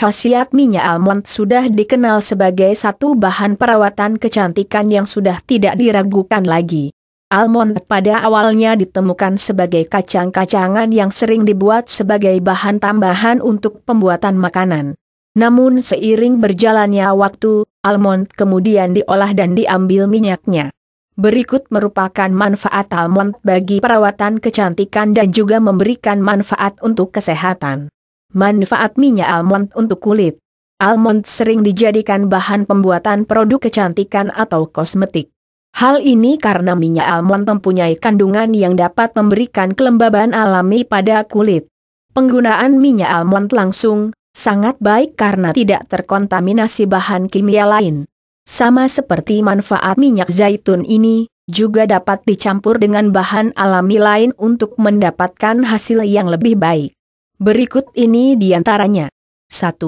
Khasiat minyak almond sudah dikenal sebagai satu bahan perawatan kecantikan yang sudah tidak diragukan lagi. Almond pada awalnya ditemukan sebagai kacang-kacangan yang sering dibuat sebagai bahan tambahan untuk pembuatan makanan. Namun seiring berjalannya waktu, almond kemudian diolah dan diambil minyaknya. Berikut merupakan manfaat almond bagi perawatan kecantikan dan juga memberikan manfaat untuk kesehatan. Manfaat minyak almond untuk kulit. Almond sering dijadikan bahan pembuatan produk kecantikan atau kosmetik. Hal ini karena minyak almond mempunyai kandungan yang dapat memberikan kelembaban alami pada kulit. Penggunaan minyak almond langsung sangat baik karena tidak terkontaminasi bahan kimia lain. Sama seperti manfaat minyak zaitun ini, juga dapat dicampur dengan bahan alami lain untuk mendapatkan hasil yang lebih baik. Berikut ini diantaranya. 1.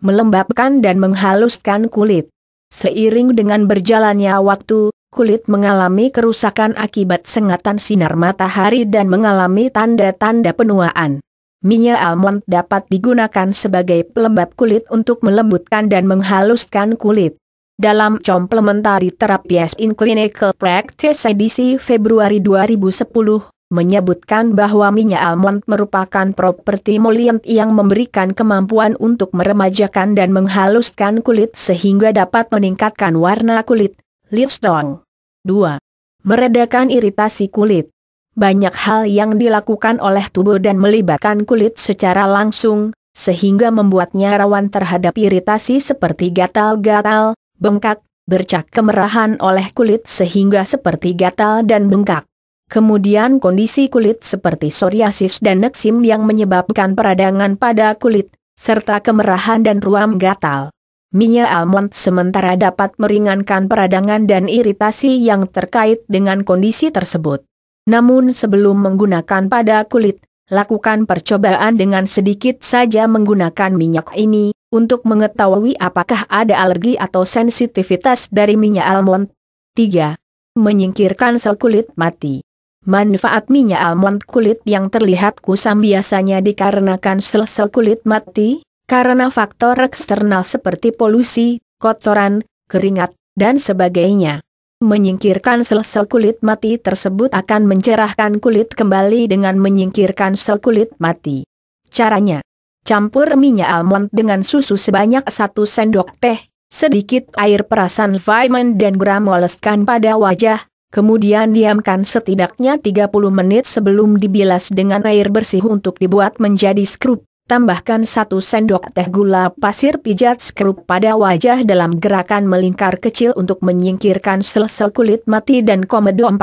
Melembabkan dan menghaluskan kulit. Seiring dengan berjalannya waktu, kulit mengalami kerusakan akibat sengatan sinar matahari dan mengalami tanda-tanda penuaan. Minyak almond dapat digunakan sebagai pelembab kulit untuk melembutkan dan menghaluskan kulit. Dalam Complementary Therapies in Clinical Practice edisi Februari 2010, menyebutkan bahwa minyak almond merupakan properti emollient yang memberikan kemampuan untuk meremajakan dan menghaluskan kulit sehingga dapat meningkatkan warna kulit. Lipstone 2. Meredakan iritasi kulit Banyak hal yang dilakukan oleh tubuh dan melibatkan kulit secara langsung, sehingga membuatnya rawan terhadap iritasi seperti gatal-gatal, bengkak, bercak kemerahan oleh kulit sehingga seperti gatal dan bengkak. Kemudian kondisi kulit seperti psoriasis dan eksim yang menyebabkan peradangan pada kulit, serta kemerahan dan ruam gatal. Minyak almond sementara dapat meringankan peradangan dan iritasi yang terkait dengan kondisi tersebut. Namun sebelum menggunakan pada kulit, lakukan percobaan dengan sedikit saja menggunakan minyak ini, untuk mengetahui apakah ada alergi atau sensitivitas dari minyak almond. 3. Menyingkirkan sel kulit mati. Manfaat minyak almond kulit yang terlihat kusam biasanya dikarenakan sel-sel kulit mati, karena faktor eksternal seperti polusi, kotoran, keringat, dan sebagainya. Menyingkirkan sel-sel kulit mati tersebut akan mencerahkan kulit kembali dengan menyingkirkan sel kulit mati. Caranya, campur minyak almond dengan susu sebanyak 1 sendok teh, sedikit air perasan vitamin dan gram oleskan pada wajah, Kemudian diamkan setidaknya 30 menit sebelum dibilas dengan air bersih untuk dibuat menjadi skrup. Tambahkan satu sendok teh gula pasir pijat skrup pada wajah dalam gerakan melingkar kecil untuk menyingkirkan sel-sel kulit mati dan komedo 4.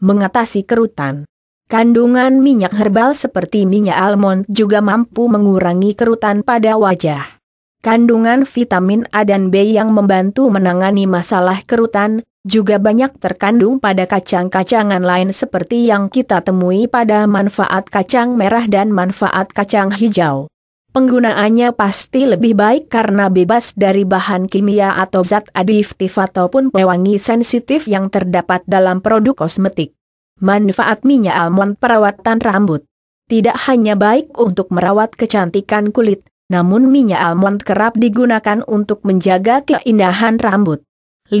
Mengatasi kerutan. Kandungan minyak herbal seperti minyak almond juga mampu mengurangi kerutan pada wajah. Kandungan vitamin A dan B yang membantu menangani masalah kerutan, juga banyak terkandung pada kacang-kacangan lain seperti yang kita temui pada manfaat kacang merah dan manfaat kacang hijau. Penggunaannya pasti lebih baik karena bebas dari bahan kimia atau zat adiktif ataupun pewangi sensitif yang terdapat dalam produk kosmetik. Manfaat minyak almond perawatan rambut. Tidak hanya baik untuk merawat kecantikan kulit, namun minyak almond kerap digunakan untuk menjaga keindahan rambut. 5.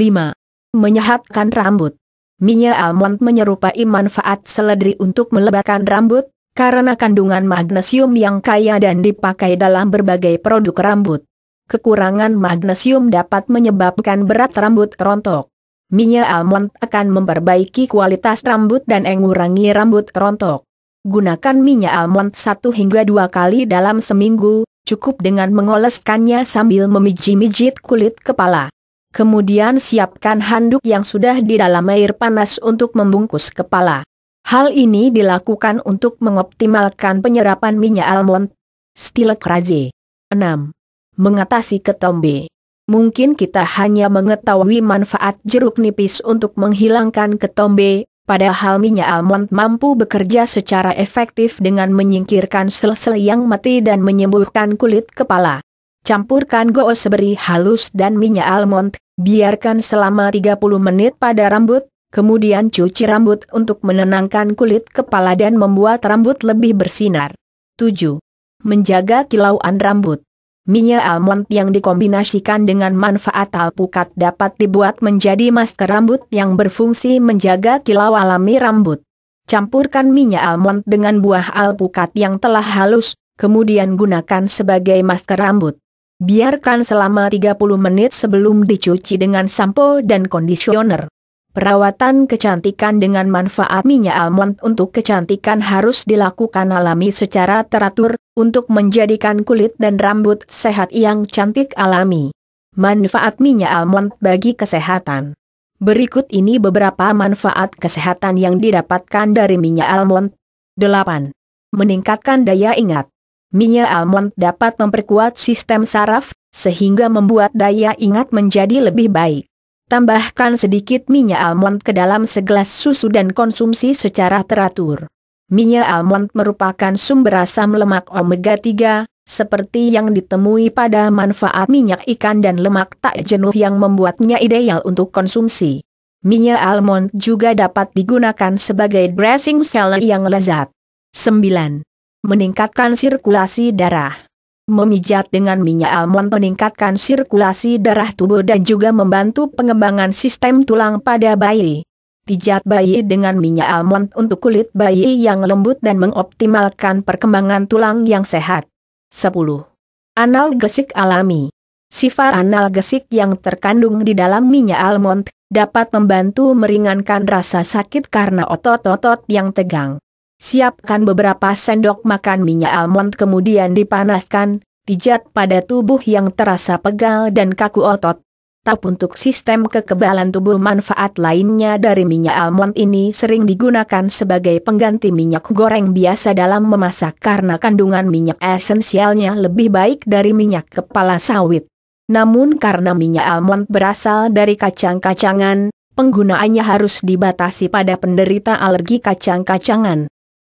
Menyehatkan rambut Minyak almond menyerupai manfaat seledri untuk melebarkan rambut, karena kandungan magnesium yang kaya dan dipakai dalam berbagai produk rambut. Kekurangan magnesium dapat menyebabkan berat rambut rontok. Minyak almond akan memperbaiki kualitas rambut dan mengurangi rambut rontok. Gunakan minyak almond 1 hingga 2 kali dalam seminggu, cukup dengan mengoleskannya sambil memijit-mijit kulit kepala. Kemudian siapkan handuk yang sudah di dalam air panas untuk membungkus kepala. Hal ini dilakukan untuk mengoptimalkan penyerapan minyak almond. Stilek Raje 6. Mengatasi ketombe Mungkin kita hanya mengetahui manfaat jeruk nipis untuk menghilangkan ketombe, Padahal minyak almond mampu bekerja secara efektif dengan menyingkirkan sel-sel yang mati dan menyembuhkan kulit kepala. Campurkan goos seberi halus dan minyak almond, biarkan selama 30 menit pada rambut, kemudian cuci rambut untuk menenangkan kulit kepala dan membuat rambut lebih bersinar. 7. Menjaga kilauan rambut Minyak almond yang dikombinasikan dengan manfaat alpukat dapat dibuat menjadi masker rambut yang berfungsi menjaga kilau alami rambut. Campurkan minyak almond dengan buah alpukat yang telah halus, kemudian gunakan sebagai masker rambut. Biarkan selama 30 menit sebelum dicuci dengan sampo dan kondisioner. Perawatan kecantikan dengan manfaat minyak almond untuk kecantikan harus dilakukan alami secara teratur, untuk menjadikan kulit dan rambut sehat yang cantik alami. Manfaat minyak almond bagi kesehatan Berikut ini beberapa manfaat kesehatan yang didapatkan dari minyak almond. 8. Meningkatkan daya ingat Minyak almond dapat memperkuat sistem saraf, sehingga membuat daya ingat menjadi lebih baik. Tambahkan sedikit minyak almond ke dalam segelas susu dan konsumsi secara teratur. Minyak almond merupakan sumber asam lemak omega 3, seperti yang ditemui pada manfaat minyak ikan dan lemak tak jenuh yang membuatnya ideal untuk konsumsi. Minyak almond juga dapat digunakan sebagai dressing salad yang lezat. 9. Meningkatkan sirkulasi darah. Memijat dengan minyak almond meningkatkan sirkulasi darah tubuh dan juga membantu pengembangan sistem tulang pada bayi. Pijat bayi dengan minyak almond untuk kulit bayi yang lembut dan mengoptimalkan perkembangan tulang yang sehat. 10. Analgesik alami Sifat analgesik yang terkandung di dalam minyak almond dapat membantu meringankan rasa sakit karena otot-otot yang tegang. Siapkan beberapa sendok makan minyak almond kemudian dipanaskan, pijat pada tubuh yang terasa pegal dan kaku otot. Tap untuk sistem kekebalan tubuh manfaat lainnya dari minyak almond ini sering digunakan sebagai pengganti minyak goreng biasa dalam memasak karena kandungan minyak esensialnya lebih baik dari minyak kepala sawit. Namun karena minyak almond berasal dari kacang-kacangan, penggunaannya harus dibatasi pada penderita alergi kacang-kacangan.